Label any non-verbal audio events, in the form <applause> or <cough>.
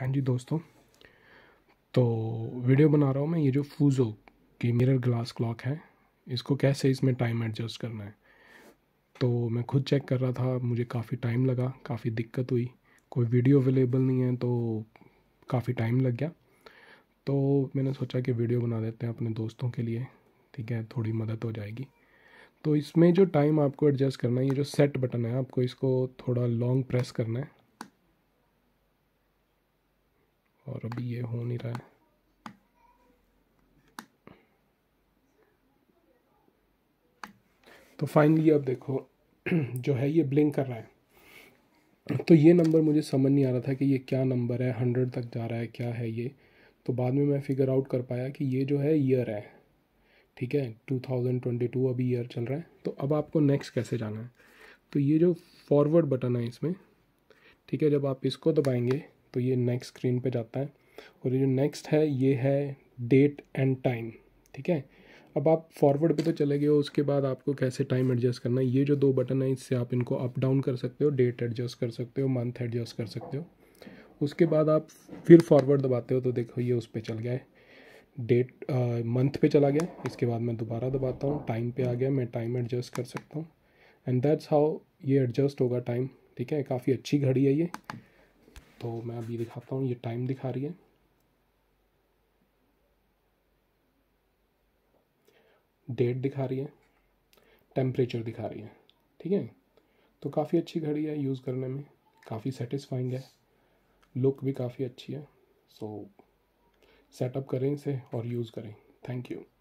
हाँ जी दोस्तों तो वीडियो बना रहा हूँ मैं ये जो फूज़ो की मिरर ग्लास क्लॉक है इसको कैसे इसमें टाइम एडजस्ट करना है तो मैं खुद चेक कर रहा था मुझे काफ़ी टाइम लगा काफ़ी दिक्कत हुई कोई वीडियो अवेलेबल नहीं है तो काफ़ी टाइम लग गया तो मैंने सोचा कि वीडियो बना देते हैं अपने दोस्तों के लिए ठीक है थोड़ी मदद हो जाएगी तो इसमें जो टाइम आपको एडजस्ट करना है ये जो सेट बटन है आपको इसको थोड़ा लॉन्ग प्रेस करना है और अभी ये हो नहीं रहा है तो फाइनली अब देखो <clears throat> जो है ये ब्लिंक कर रहा है तो ये नंबर मुझे समझ नहीं आ रहा था कि ये क्या नंबर है हंड्रेड तक जा रहा है क्या है ये तो बाद में मैं फिगर आउट कर पाया कि ये जो है ईयर है ठीक है 2022 अभी ईयर चल रहा है तो अब आपको नेक्स्ट कैसे जाना है तो ये जो फॉरवर्ड बटन है इसमें ठीक है जब आप इसको दबाएंगे तो ये नेक्स्ट स्क्रीन पे जाता है और ये जो नेक्स्ट है ये है डेट एंड टाइम ठीक है अब आप फॉरवर्ड पे तो चले गए हो उसके बाद आपको कैसे टाइम एडजस्ट करना है ये जो दो बटन है इससे आप इनको अप डाउन कर सकते हो डेट एडजस्ट कर सकते हो मंथ एडजस्ट कर सकते हो उसके बाद आप फिर फॉरवर्ड दबाते हो तो देखो ये उस पर चल गया है डेट मंथ पे चला गया इसके बाद मैं दोबारा दबाता हूँ टाइम पे आ गया मैं टाइम एडजस्ट कर सकता हूँ एंड दैट्स हाउ ये एडजस्ट होगा टाइम ठीक है काफ़ी अच्छी घड़ी है ये तो मैं अभी दिखाता हूँ ये टाइम दिखा रही है डेट दिखा रही है टेम्परेचर दिखा रही है ठीक है तो काफ़ी अच्छी घड़ी है यूज़ करने में काफ़ी सेटिस्फाइंग है लुक भी काफ़ी अच्छी है सो सेटअप करें इसे और यूज़ करें थैंक यू